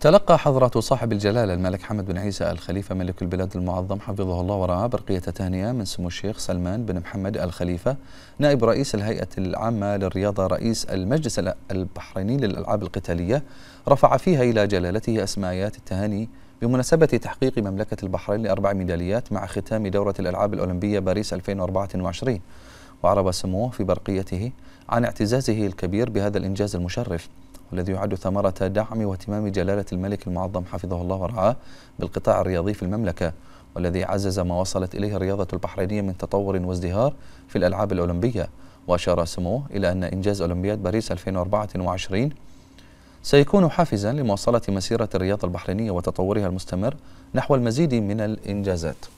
تلقى حضرة صاحب الجلالة الملك حمد بن عيسى الخليفة ملك البلاد المعظم حفظه الله ورعاه برقية تهنئة من سمو الشيخ سلمان بن محمد الخليفة نائب رئيس الهيئة العامة للرياضة رئيس المجلس البحريني للألعاب القتالية رفع فيها إلى جلالته أسمايات التهاني بمناسبة تحقيق مملكة البحرين لأربع ميداليات مع ختام دورة الألعاب الأولمبية باريس 2024 وعرب سموه في برقيته عن اعتزازه الكبير بهذا الإنجاز المشرف والذي يعد ثمرة دعم واهتمام جلالة الملك المعظم حفظه الله ورعاه بالقطاع الرياضي في المملكة والذي عزز ما وصلت إليه الرياضة البحرينية من تطور وازدهار في الألعاب الأولمبية وأشار سموه إلى أن إنجاز أولمبياد باريس 2024 سيكون حافزا لمواصلة مسيرة الرياضة البحرينية وتطورها المستمر نحو المزيد من الإنجازات